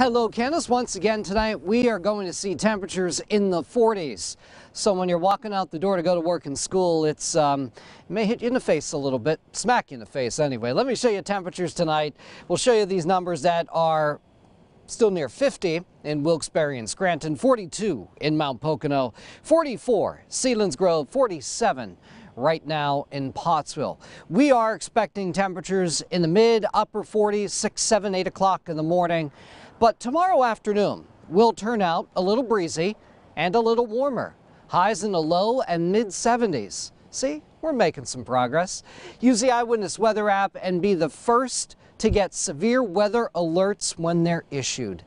Hello, Candace. Once again tonight, we are going to see temperatures in the 40s. So when you're walking out the door to go to work and school, it's um, it may hit you in the face a little bit, smack you in the face anyway. Let me show you temperatures tonight. We'll show you these numbers that are still near 50 in Wilkes-Barre and Scranton, 42 in Mount Pocono, 44 Sealands Grove, 47 right now in Pottsville. We are expecting temperatures in the mid upper 40s, 6, 7, 8 o'clock in the morning. But tomorrow afternoon will turn out a little breezy and a little warmer. Highs in the low and mid 70s. See, we're making some progress. Use the Eyewitness Weather app and be the first to get severe weather alerts when they're issued.